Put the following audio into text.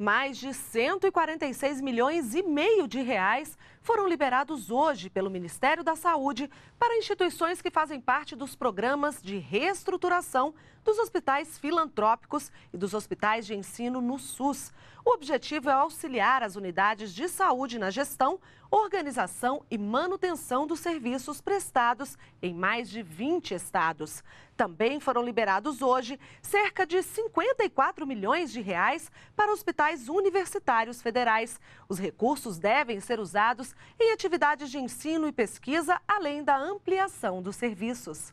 mais de 146 milhões e meio de reais foram liberados hoje pelo Ministério da Saúde para instituições que fazem parte dos programas de reestruturação dos hospitais filantrópicos e dos hospitais de ensino no SUS. O objetivo é auxiliar as unidades de saúde na gestão, organização e manutenção dos serviços prestados em mais de 20 estados. Também foram liberados hoje cerca de 54 milhões de reais para hospitais universitários federais. Os recursos devem ser usados em atividades de ensino e pesquisa, além da ampliação dos serviços.